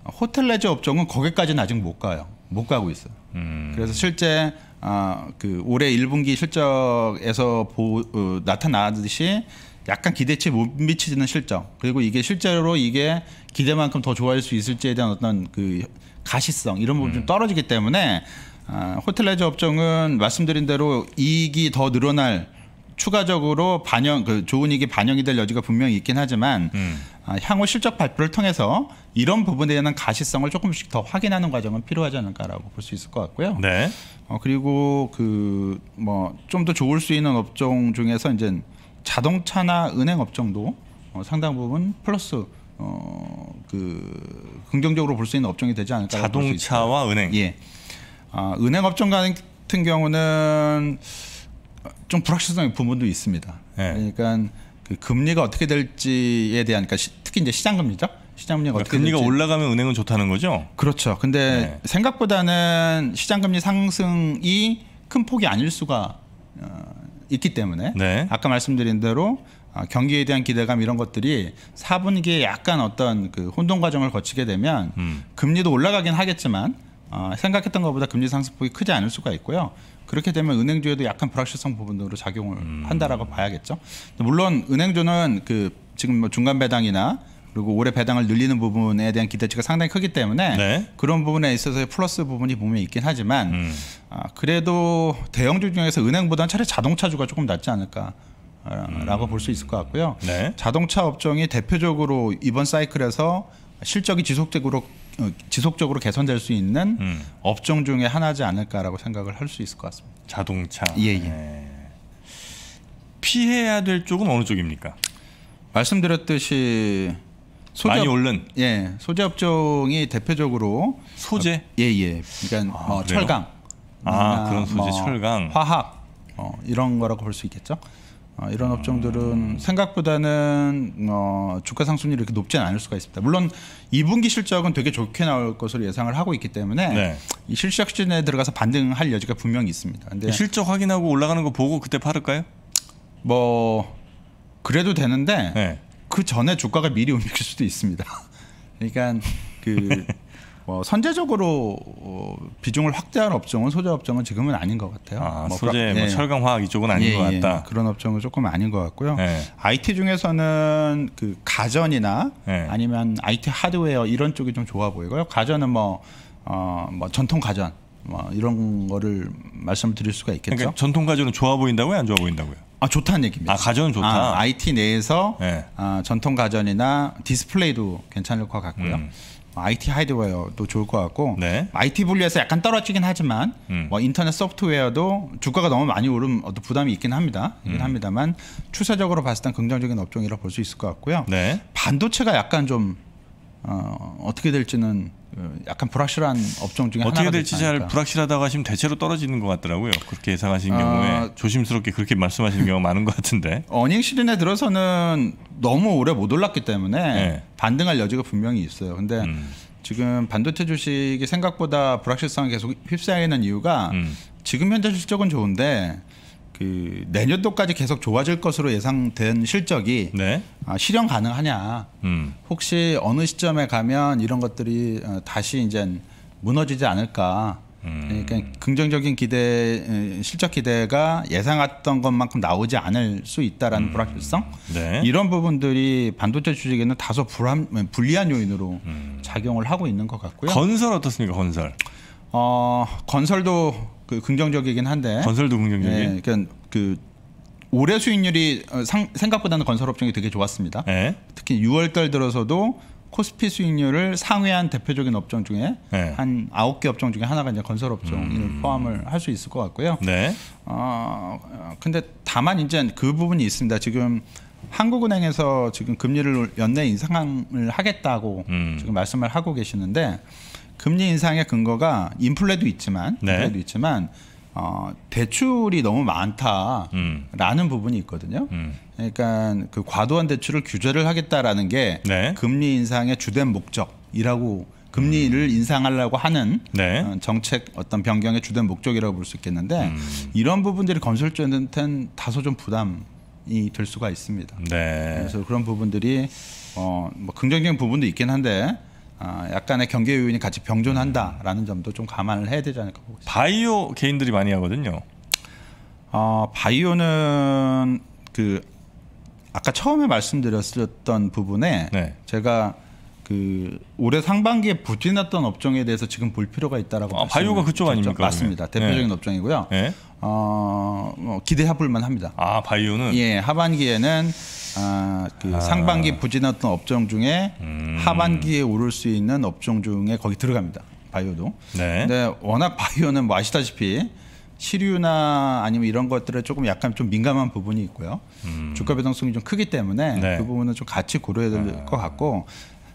호텔 레저 업종은 거기까지는 아직 못 가요. 못 가고 있어요. 음. 그래서 실제 아, 그 올해 1분기 실적에서 보, 어, 나타나듯이 약간 기대치 못 미치는 실적 그리고 이게 실제로 이게 기대만큼 더 좋아질 수 있을지에 대한 어떤 그 가시성 이런 부분 좀 음. 떨어지기 때문에 아, 호텔레저 업종은 말씀드린 대로 이익이 더 늘어날 추가적으로 반영 그 좋은 이익이 반영이 될 여지가 분명히 있긴 하지만 음. 아, 향후 실적 발표를 통해서 이런 부분에 대한 가시성을 조금씩 더 확인하는 과정은 필요하지 않을까라고 볼 수 있을 것 같고요. 네. 어, 그리고 그 뭐 좀 더 좋을 수 있는 업종 중에서 이제 자동차나 은행 업종도 어, 상당 부분 플러스 어그 긍정적으로 볼 수 있는 업종이 되지 않을까. 자동차와 은행. 예. 아, 은행 업종 같은 경우는 좀 불확실성의 부분도 있습니다. 예, 네. 그러니까 그 금리가 어떻게 될지에 대한 그러니까 시, 특히 이제 시장 금리죠. 시장 금리가 그러니까 어떻게 금리가 될지. 올라가면 은행은 좋다는 거죠. 그렇죠. 근데 네. 생각보다는 시장 금리 상승이 큰 폭이 아닐 수가 어, 있기 때문에 네. 아까 말씀드린 대로 아, 경기에 대한 기대감 이런 것들이 4분기에 약간 어떤 그 혼동 과정을 거치게 되면 음. 금리도 올라가긴 하겠지만 어, 생각했던 것보다 금리 상승폭이 크지 않을 수가 있고요. 그렇게 되면 은행주에도 약간 불확실성 부분으로 작용을 음. 한다라고 봐야겠죠. 물론 은행주는 그 지금 뭐 중간 배당이나 그리고 올해 배당을 늘리는 부분에 대한 기대치가 상당히 크기 때문에 네. 그런 부분에 있어서의 플러스 부분이 분명히 있긴 하지만 음. 아, 그래도 대형주 중에서 은행보다는 차라리 자동차주가 조금 낫지 않을까. 아, 라고 음. 볼수 있을 것 같고요. 네. 자동차 업종이 대표적으로 이번 사이클에서 실적이 지속적으로 어, 지속적으로 개선될 수 있는 음. 업종 중에 하나지 않을까라고 생각을 할 수 있을 것 같습니다. 자동차. 예, 예. 네. 피해야 될 쪽은 어느 쪽입니까? 말씀드렸듯이 소재 많이 오른 예 소재 업종이 대표적으로 소재 예예 어, 예. 그러니까 아, 뭐 철강 아 그런 소재 뭐 철강 화학 어, 이런 거라고 볼 수 있겠죠. 어, 이런 업종들은 생각보다는 어, 주가 상승률이 이렇게 높지는 않을 수가 있습니다. 물론 2분기 실적은 되게 좋게 나올 것으로 예상을 하고 있기 때문에 네. 이 실적 시즌에 들어가서 반등할 여지가 분명히 있습니다. 근데 실적 확인하고 올라가는 거 보고 그때 팔을까요? 뭐 그래도 되는데 네. 그 전에 주가가 미리 움직일 수도 있습니다. 그러니까 그뭐 선제적으로 어, 비중을 확대할 업종은 소재 업종은 지금은 아닌 것 같아요. 아, 뭐 소재, 뭐 예. 철강, 화학 이쪽은 아닌 예, 것 같다. 예. 그런 업종은 조금 아닌 것 같고요. 예. IT 중에서는 그 가전이나 예. 아니면 IT 하드웨어 이런 쪽이 좀 좋아 보이고요. 가전은 뭐, 어, 뭐 전통 가전 뭐 이런 거를 말씀드릴 수가 있겠죠. 그러니까 전통 가전은 좋아 보인다고요, 안 좋아 보인다고요? 아 좋다는 얘기입니다. 아 가전은 좋다. 아, IT 내에서 네. 아, 전통 가전이나 디스플레이도 괜찮을 것 같고요. 음. IT 하드웨어도 좋을 것 같고 네. IT 분야에서 약간 떨어지긴 하지만 음. 뭐 인터넷 소프트웨어도 주가가 너무 많이 오르면 어떤 부담이 있긴 합니다. 있긴 음. 합니다만 추세적으로 봤을 땐 긍정적인 업종이라 고볼 수 있을 것 같고요. 네. 반도체가 약간 좀 어, 어떻게 될지는 약간 불확실한 업종 중에 어떻게 될지 잘 불확실하다고 하시면 대체로 떨어지는 것 같더라고요. 그렇게 예상하신 아, 경우에 조심스럽게 그렇게 말씀하시는 경우 가 많은 것 같은데. 어닝 시즌에 들어서는 너무 오래 못 올랐기 때문에 네. 반등할 여지가 분명히 있어요. 근데 음. 지금 반도체 주식이 생각보다 불확실성이 계속 휩싸이는 이유가 음. 지금 현재 실적은 좋은데 그 내년도까지 계속 좋아질 것으로 예상된 실적이 네. 아, 실현 가능하냐. 음. 혹시 어느 시점에 가면 이런 것들이 어, 다시 이제 무너지지 않을까. 음. 그러니까 긍정적인 기대 실적 기대가 예상했던 것만큼 나오지 않을 수 있다라는 음. 불확실성 네. 이런 부분들이 반도체 주식에는 다소 불안, 음, 불리한 요인으로 음. 작용을 하고 있는 것 같고요. 건설 어떻습니까? 건설. 어 건설도 그 긍정적이긴 한데 건설도 긍정적인. 예, 그러니까 그 올해 수익률이 어, 상, 생각보다는 건설 업종이 되게 좋았습니다. 예. 특히 6월달 들어서도 코스피 수익률을 상회한 대표적인 업종 중에 네. 한 아홉 개 업종 중에 하나가 이제 건설 업종을 음. 포함을 할 수 있을 것 같고요. 네. 어, 근데 다만 이제 그 부분이 있습니다. 지금 한국은행에서 지금 금리를 연내 인상을 하겠다고 음. 지금 말씀을 하고 계시는데 금리 인상의 근거가 인플레도 있지만 네. 인플레도 있지만 어, 대출이 너무 많다라는 음. 부분이 있거든요. 음. 그러니까 그 과도한 대출을 규제를 하겠다라는 게 네. 금리 인상의 주된 목적이라고 금리를 음. 인상하려고 하는 네. 어, 정책 어떤 변경의 주된 목적이라고 볼 수 있겠는데 음. 이런 부분들이 건설주한테는 다소 좀 부담이 될 수가 있습니다. 네. 그래서 그런 부분들이 어, 뭐 긍정적인 부분도 있긴 한데 아, 약간의 경계 요인이 같이 병존한다라는 점도 좀 감안을 해야 되지 않을까 보고 있습니다. 바이오 개인들이 많이 하거든요. 어, 바이오는 그 아까 처음에 말씀드렸던 부분에 네. 제가 그 올해 상반기에 부진했던 업종에 대해서 지금 볼 필요가 있다라고 아, 바이오가 그쪽 아닙니까? 맞습니다. 대표적인 네. 업종이고요. 네. 어, 뭐 기대해볼만 합니다. 아 바이오는 예 하반기에는 아, 그 아. 상반기 부진했던 업종 중에 음. 하반기에 오를 수 있는 업종 중에 거기 들어갑니다. 바이오도. 네. 근데 워낙 바이오는 뭐 아시다시피 시류나 아니면 이런 것들에 조금 약간 좀 민감한 부분이 있고요. 음. 주가 변동성이 좀 크기 때문에 네. 그 부분은 좀 같이 고려해야 될것 아. 같고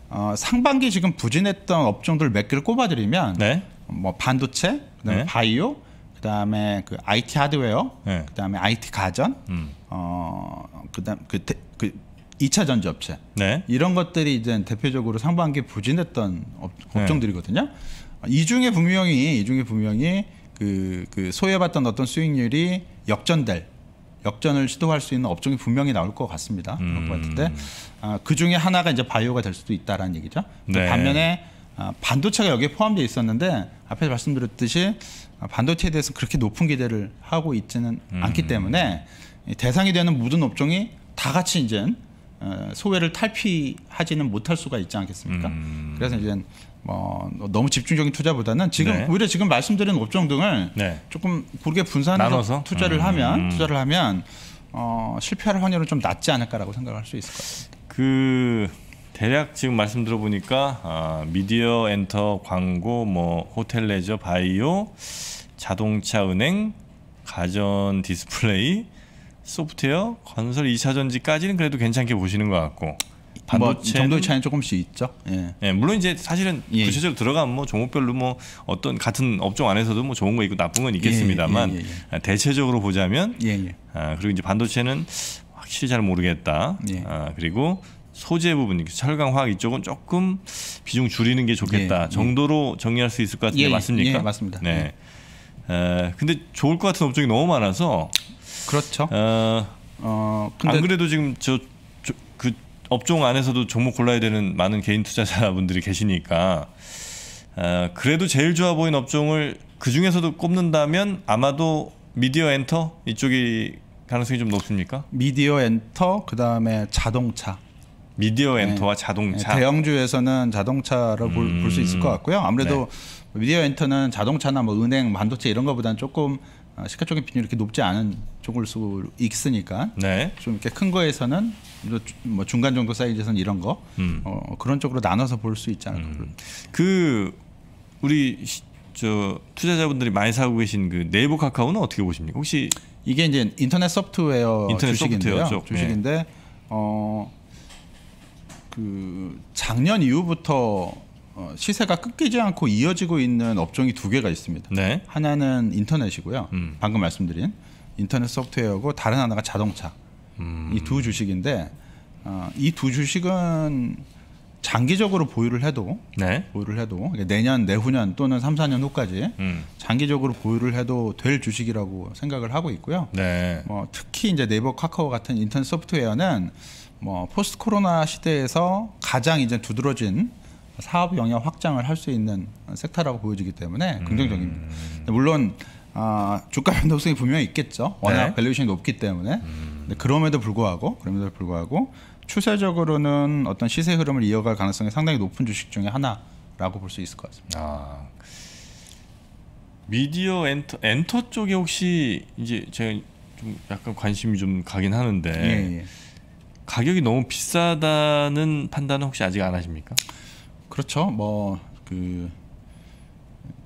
어, 상반기 지금 부진했던 업종들 몇 개를 꼽아드리면 네. 뭐 반도체, 그다음에 네. 바이오, 그다음에 그 IT 하드웨어, 네. 그다음에 IT 가전, 음. 어 그다음 그, 대, 그 2차 전지업체 네. 이런 것들이 이제 대표적으로 상반기 부진했던 업, 네. 종들이거든요이 중에 분명히 이 중에 분명히 그, 그 소외받던 어떤 수익률이 역전될 역전을 시도할 수 있는 업종이 분명히 나올 것 같습니다. 음. 그럴 것 같은데 아, 그 중에 하나가 이제 바이오가 될 수도 있다라는 얘기죠. 네. 반면에 아, 반도체가 여기에 포함되어 있었는데 앞에서 말씀드렸듯이 아, 반도체에 대해서 그렇게 높은 기대를 하고 있지는 음. 않기 때문에 대상이 되는 모든 업종이 다 같이 이제 어, 소외를 탈피하지는 못할 수가 있지 않겠습니까? 음. 그래서 이제 뭐 너무 집중적인 투자보다는 지금 네. 오히려 지금 말씀드린 업종 등을 네. 조금 고르게 분산해서 투자를 음. 하면 투자를 하면 어, 실패할 확률은 좀 낮지 않을까라고 생각할 수 있을 것 같습니다. 그 대략 지금 말씀 들어보니까 아, 미디어 엔터 광고 뭐 호텔 레저 바이오 자동차 은행 가전 디스플레이 소프트웨어 건설 2차전지까지는 그래도 괜찮게 보시는 것 같고 뭐 반도체 뭐 정도의 차이는 조금씩 있죠. 예. 예 물론 이제 사실은 예. 구체적으로 들어가면 뭐 종목별로 뭐 어떤 같은 업종 안에서도 뭐 좋은 거 있고 나쁜 건 예, 있겠습니다만 예, 예, 예. 아, 대체적으로 보자면 아, 그리고 이제 반도체는 확실히 잘 모르겠다. 아, 그리고 소재 부분, 철강, 화학 이쪽은 조금 비중 줄이는 게 좋겠다 예, 예. 정도로 정리할 수 있을 것 같은데 예, 예. 맞습니까? 예, 맞습니다. 네. 에, 근데 좋을 것 같은 업종이 너무 많아서 그렇죠. 어, 어, 안 그래도 지금 저 그 업종 안에서도 종목 골라야 되는 많은 개인 투자자분들이 계시니까 어, 그래도 제일 좋아 보이는 업종을 그 중에서도 꼽는다면 아마도 미디어 엔터 이쪽이 가능성이 좀 높습니까? 미디어 엔터 그다음에 자동차 미디어 네. 엔터와 네. 자동차 대형주에서는 자동차를 음. 볼수 있을 것 음. 같고요. 아무래도 네. 미디어 엔터는 자동차나 뭐 은행, 반도체 이런 것보다는 조금 어, 시가적인 비율이 이렇게 높지 않은 쪽을 쓰고 있으니까 네. 좀 이렇게 큰 거에서는 뭐 중간 정도 사이즈에서는 이런 거 음. 어, 그런 쪽으로 나눠서 볼 수 있지 않을까. 음. 그 우리 저 투자자분들이 많이 사고 계신 그 네이버 카카오는 어떻게 보십니까? 혹시 이게 이제 인터넷 소프트웨어 인터넷 주식인데요. 소프트웨어 주식인데 네. 어. 그 작년 이후부터 어, 시세가 끊기지 않고 이어지고 있는 업종이 두 개가 있습니다. 네. 하나는 인터넷이고요. 음. 방금 말씀드린 인터넷 소프트웨어고 다른 하나가 자동차. 음. 이두 주식인데 어, 이두 주식은 장기적으로 보유를 해도 네. 보유를 해도 내년 내후년 또는 3, 4년 후까지 음. 장기적으로 보유를 해도 될 주식이라고 생각을 하고 있고요. 네. 뭐 특히 이제 네이버 카카오 같은 인터넷 소프트웨어는 뭐 포스트 코로나 시대에서 가장 이제 두드러진 사업 영향 확장을 할 수 있는 섹터라고 보여지기 때문에 긍정적입니다. 음. 물론 아, 주가 변동성이 분명히 있겠죠. 워낙 네. 밸류에이션이 높기 때문에. 음. 근데 그럼에도 불구하고 그럼에도 불구하고 추세적으로는 어떤 시세 흐름을 이어갈 가능성이 상당히 높은 주식 중에 하나라고 볼 수 있을 것 같습니다. 아. 미디어 엔터 엔터 쪽에 혹시 이제 제가 좀 약간 관심이 좀 가긴 하는데 예, 예. 가격이 너무 비싸다는 판단은 혹시 아직 안 하십니까? 그렇죠. 뭐그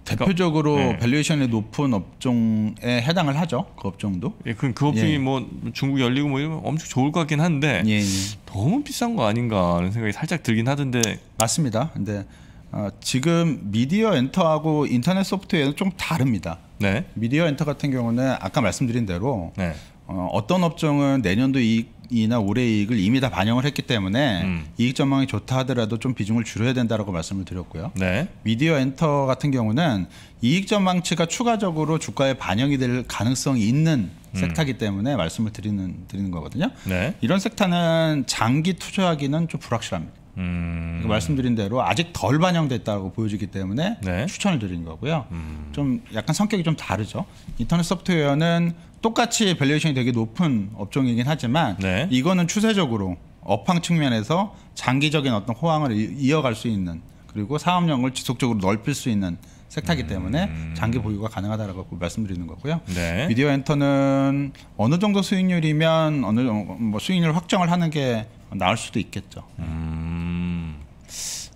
그러니까 대표적으로 네. 밸류에이션이 높은 업종에 해당을 하죠. 그 업종도. 예, 그그 그 업종이 예. 뭐 중국 열리고 뭐 이러면 엄청 좋을 것 같긴 한데 예, 예. 너무 비싼 거 아닌가 하는 생각이 살짝 들긴 하던데. 맞습니다. 근데 어, 지금 미디어 엔터하고 인터넷 소프트웨어는 좀 다릅니다. 네. 미디어 엔터 같은 경우는 아까 말씀드린 대로 네. 어, 어떤 업종은 내년도 이익 이익이나 올해 이익을 이미 다 반영을 했기 때문에 음. 이익 전망이 좋다 하더라도 좀 비중을 줄여야 된다라고 말씀을 드렸고요. 네. 미디어 엔터 같은 경우는 이익 전망치가 추가적으로 주가에 반영이 될 가능성이 있는 음. 섹터기 때문에 말씀을 드리는 드리는 거거든요. 네. 이런 섹터는 장기 투자하기는 좀 불확실합니다. 음. 그러니까 말씀드린 대로 아직 덜 반영됐다고 보여지기 때문에 네. 추천을 드린 거고요. 음. 좀 약간 성격이 좀 다르죠. 인터넷 소프트웨어는 똑같이 밸류에이션이 되게 높은 업종이긴 하지만 네. 이거는 추세적으로 업황 측면에서 장기적인 어떤 호황을 이어갈 수 있는 그리고 사업력을 지속적으로 넓힐 수 있는 섹터이기 음. 때문에 장기 보유가 가능하다라고 말씀드리는 거고요. 네. 미디어 엔터는 어느 정도 수익률이면 어느 정도 뭐 수익률 확정을 하는 게 나을 수도 있겠죠. 음.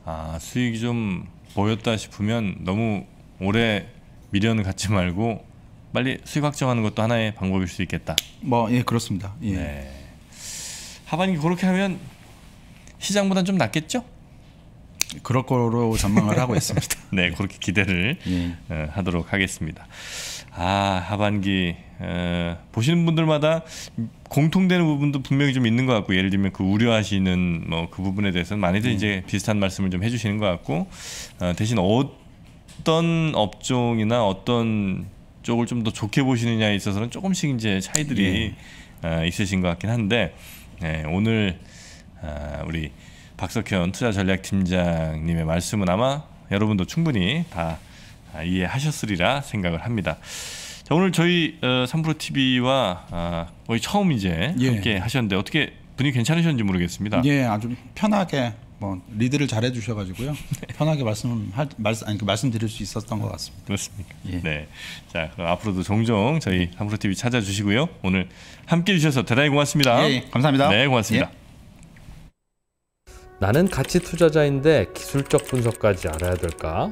아 수익이 좀 보였다 싶으면 너무 오래 미련 을 갖지 말고 빨리 수익 확정하는 것도 하나의 방법일 수 있겠다. 뭐예 그렇습니다. 예. 네. 하반기 그렇게 하면 시장보다좀 낫겠죠? 그럴 거로 전망을 하고 있습니다. 네, 그렇게 기대를 예. 어, 하도록 하겠습니다. 아 하반기 어, 보시는 분들마다 공통되는 부분도 분명히 좀 있는 것 같고 예를 들면 그 우려하시는 뭐 그 부분에 대해서 많이들 예. 이제 비슷한 말씀을 좀 해주시는 것 같고 어, 대신 어떤 업종이나 어떤 쪽을 좀 더 좋게 보시느냐에 있어서는 조금씩 이제 차이들이 예. 아, 있으신 것 같긴 한데 예, 오늘 아, 우리 박석현 투자 전략 팀장님의 말씀은 아마 여러분도 충분히 다 아, 이해하셨으리라 생각을 합니다. 자, 오늘 저희 어, 프로 TV와 거의 처음 이제 예. 함께 하셨는데 어떻게 분위기 괜찮으셨는지 모르겠습니다. 예, 아주 편하게 뭐 리드를 잘 해주셔가지고요 편하게 말씀할 말씀 아니 그 말씀드릴 수 있었던 것 같습니다. 그렇습니까? 예. 네. 자 앞으로도 종종 저희 함프로 TV 찾아주시고요 오늘 함께 주셔서 대단히 고맙습니다. 예, 예. 감사합니다. 네 고맙습니다. 예. 나는 가치 투자자인데 기술적 분석까지 알아야 될까?